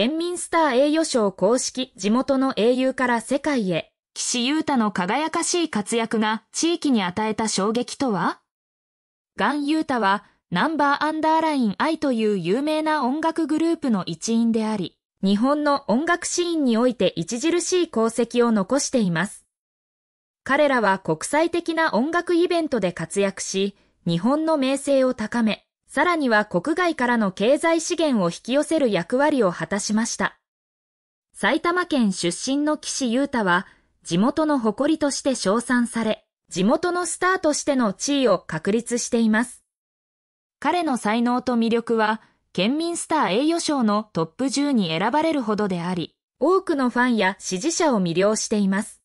県民スター栄誉賞公式地元の英雄から世界へ、岸優太の輝かしい活躍が地域に与えた衝撃とはガン優太はナンバーアンダーラインイという有名な音楽グループの一員であり、日本の音楽シーンにおいて著しい功績を残しています。彼らは国際的な音楽イベントで活躍し、日本の名声を高め、さらには国外からの経済資源を引き寄せる役割を果たしました。埼玉県出身の岸優太は、地元の誇りとして称賛され、地元のスターとしての地位を確立しています。彼の才能と魅力は、県民スター栄誉賞のトップ10に選ばれるほどであり、多くのファンや支持者を魅了しています。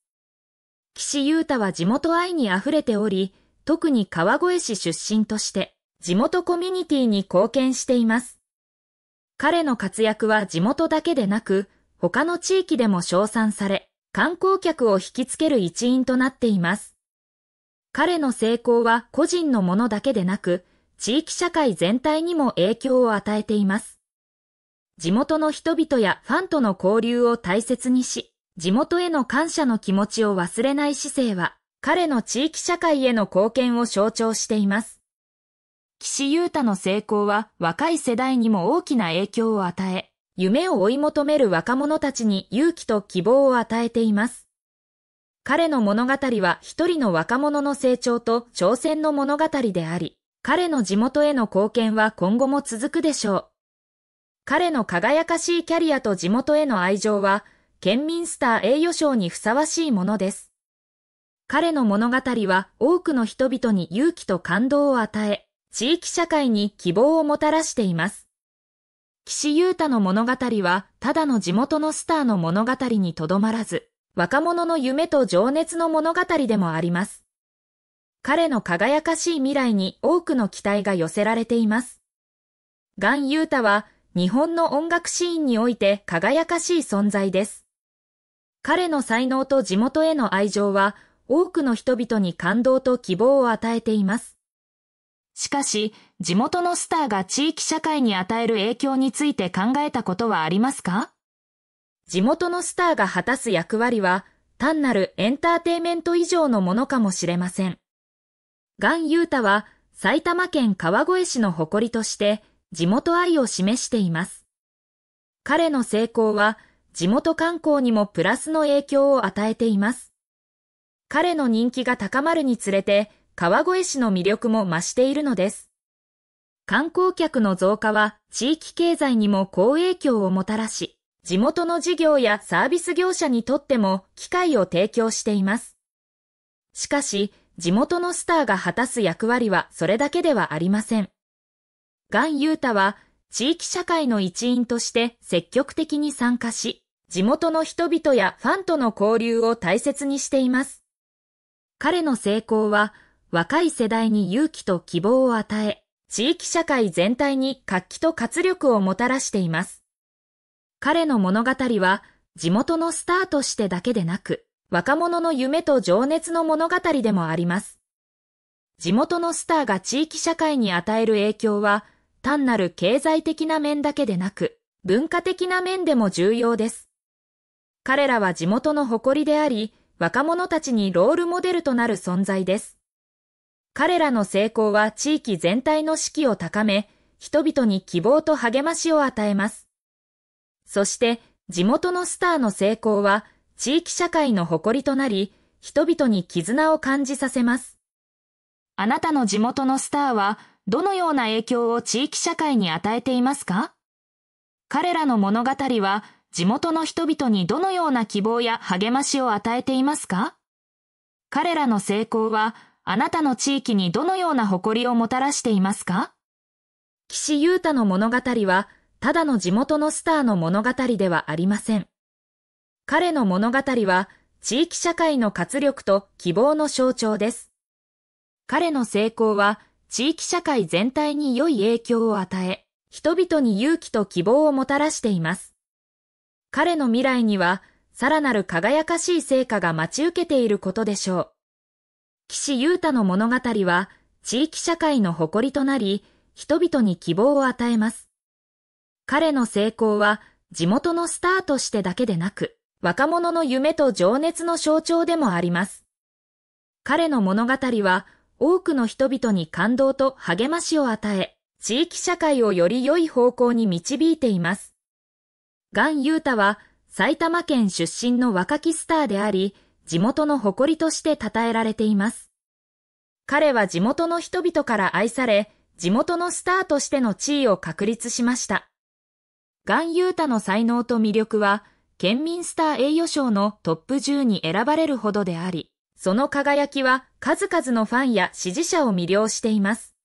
岸優太は地元愛に溢れており、特に川越市出身として、地元コミュニティに貢献しています。彼の活躍は地元だけでなく、他の地域でも称賛され、観光客を引きつける一因となっています。彼の成功は個人のものだけでなく、地域社会全体にも影響を与えています。地元の人々やファンとの交流を大切にし、地元への感謝の気持ちを忘れない姿勢は、彼の地域社会への貢献を象徴しています。岸優太の成功は若い世代にも大きな影響を与え、夢を追い求める若者たちに勇気と希望を与えています。彼の物語は一人の若者の成長と挑戦の物語であり、彼の地元への貢献は今後も続くでしょう。彼の輝かしいキャリアと地元への愛情は、県民スター栄誉賞にふさわしいものです。彼の物語は多くの人々に勇気と感動を与え、地域社会に希望をもたらしています。岸優太の物語は、ただの地元のスターの物語にとどまらず、若者の夢と情熱の物語でもあります。彼の輝かしい未来に多くの期待が寄せられています。ガン・ユータは、日本の音楽シーンにおいて輝かしい存在です。彼の才能と地元への愛情は、多くの人々に感動と希望を与えています。しかし、地元のスターが地域社会に与える影響について考えたことはありますか地元のスターが果たす役割は、単なるエンターテイメント以上のものかもしれません。ガン・ユータは、埼玉県川越市の誇りとして、地元愛を示しています。彼の成功は、地元観光にもプラスの影響を与えています。彼の人気が高まるにつれて、川越市の魅力も増しているのです。観光客の増加は地域経済にも好影響をもたらし、地元の事業やサービス業者にとっても機会を提供しています。しかし、地元のスターが果たす役割はそれだけではありません。ガン・ユータは地域社会の一員として積極的に参加し、地元の人々やファンとの交流を大切にしています。彼の成功は若い世代に勇気と希望を与え、地域社会全体に活気と活力をもたらしています。彼の物語は、地元のスターとしてだけでなく、若者の夢と情熱の物語でもあります。地元のスターが地域社会に与える影響は、単なる経済的な面だけでなく、文化的な面でも重要です。彼らは地元の誇りであり、若者たちにロールモデルとなる存在です。彼らの成功は地域全体の士気を高め、人々に希望と励ましを与えます。そして、地元のスターの成功は、地域社会の誇りとなり、人々に絆を感じさせます。あなたの地元のスターは、どのような影響を地域社会に与えていますか彼らの物語は、地元の人々にどのような希望や励ましを与えていますか彼らの成功は、あなたの地域にどのような誇りをもたらしていますか岸優太の物語は、ただの地元のスターの物語ではありません。彼の物語は、地域社会の活力と希望の象徴です。彼の成功は、地域社会全体に良い影響を与え、人々に勇気と希望をもたらしています。彼の未来には、さらなる輝かしい成果が待ち受けていることでしょう。岸優太の物語は地域社会の誇りとなり、人々に希望を与えます。彼の成功は地元のスターとしてだけでなく、若者の夢と情熱の象徴でもあります。彼の物語は多くの人々に感動と励ましを与え、地域社会をより良い方向に導いています。ガン・ユータは埼玉県出身の若きスターであり、地元の誇りとして称えられています。彼は地元の人々から愛され、地元のスターとしての地位を確立しました。ガン・ユータの才能と魅力は、県民スター栄誉賞のトップ10に選ばれるほどであり、その輝きは数々のファンや支持者を魅了しています。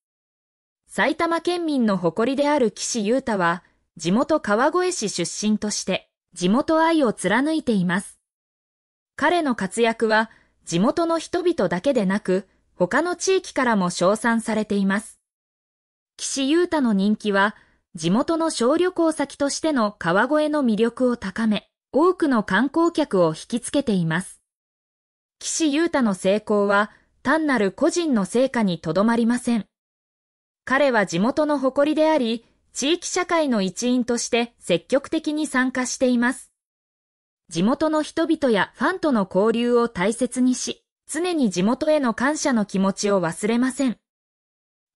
埼玉県民の誇りである岸優太は、地元川越市出身として、地元愛を貫いています。彼の活躍は地元の人々だけでなく、他の地域からも称賛されています。岸優太の人気は、地元の小旅行先としての川越の魅力を高め、多くの観光客を引きつけています。岸優太の成功は、単なる個人の成果にとどまりません。彼は地元の誇りであり、地域社会の一員として積極的に参加しています。地元の人々やファンとの交流を大切にし、常に地元への感謝の気持ちを忘れません。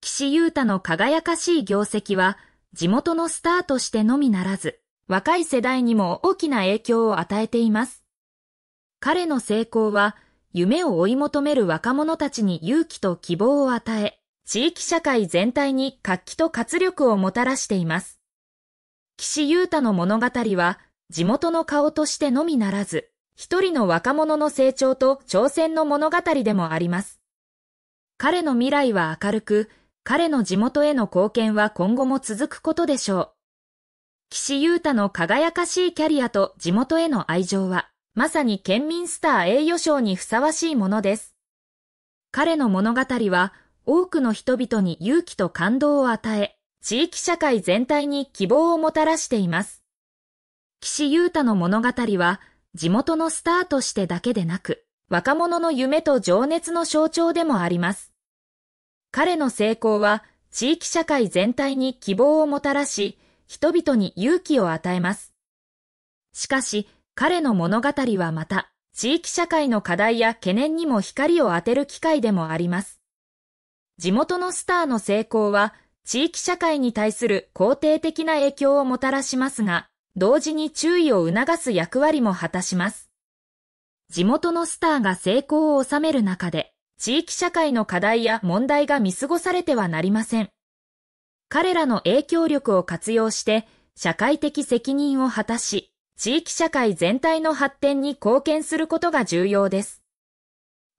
岸優太の輝かしい業績は、地元のスターとしてのみならず、若い世代にも大きな影響を与えています。彼の成功は、夢を追い求める若者たちに勇気と希望を与え、地域社会全体に活気と活力をもたらしています。岸優太の物語は、地元の顔としてのみならず、一人の若者の成長と挑戦の物語でもあります。彼の未来は明るく、彼の地元への貢献は今後も続くことでしょう。岸優太の輝かしいキャリアと地元への愛情は、まさに県民スター栄誉賞にふさわしいものです。彼の物語は、多くの人々に勇気と感動を与え、地域社会全体に希望をもたらしています。岸優太の物語は、地元のスターとしてだけでなく、若者の夢と情熱の象徴でもあります。彼の成功は、地域社会全体に希望をもたらし、人々に勇気を与えます。しかし、彼の物語はまた、地域社会の課題や懸念にも光を当てる機会でもあります。地元のスターの成功は、地域社会に対する肯定的な影響をもたらしますが、同時に注意を促す役割も果たします。地元のスターが成功を収める中で、地域社会の課題や問題が見過ごされてはなりません。彼らの影響力を活用して、社会的責任を果たし、地域社会全体の発展に貢献することが重要です。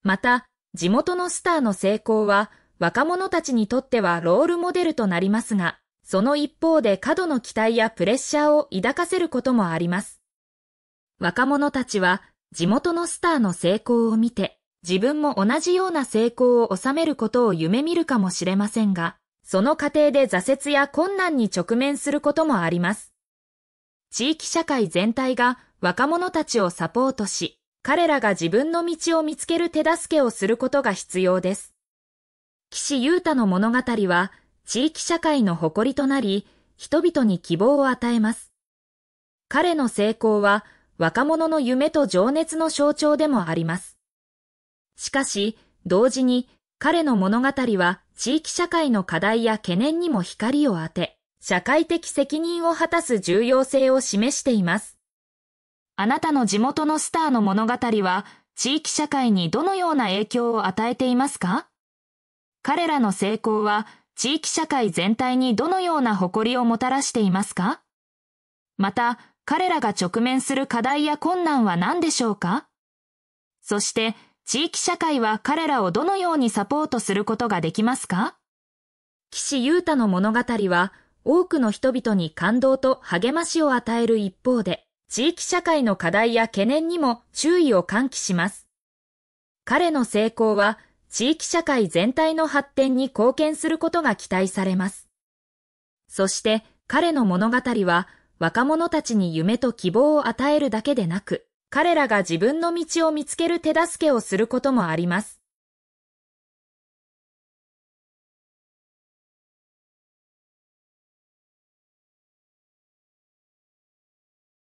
また、地元のスターの成功は、若者たちにとってはロールモデルとなりますが、その一方で過度の期待やプレッシャーを抱かせることもあります。若者たちは地元のスターの成功を見て、自分も同じような成功を収めることを夢見るかもしれませんが、その過程で挫折や困難に直面することもあります。地域社会全体が若者たちをサポートし、彼らが自分の道を見つける手助けをすることが必要です。岸優太の物語は、地域社会の誇りとなり、人々に希望を与えます。彼の成功は若者の夢と情熱の象徴でもあります。しかし、同時に彼の物語は地域社会の課題や懸念にも光を当て、社会的責任を果たす重要性を示しています。あなたの地元のスターの物語は地域社会にどのような影響を与えていますか彼らの成功は地域社会全体にどのような誇りをもたらしていますかまた、彼らが直面する課題や困難は何でしょうかそして、地域社会は彼らをどのようにサポートすることができますか岸優太の物語は、多くの人々に感動と励ましを与える一方で、地域社会の課題や懸念にも注意を喚起します。彼の成功は、地域社会全体の発展に貢献することが期待されます。そして彼の物語は若者たちに夢と希望を与えるだけでなく、彼らが自分の道を見つける手助けをすることもあります。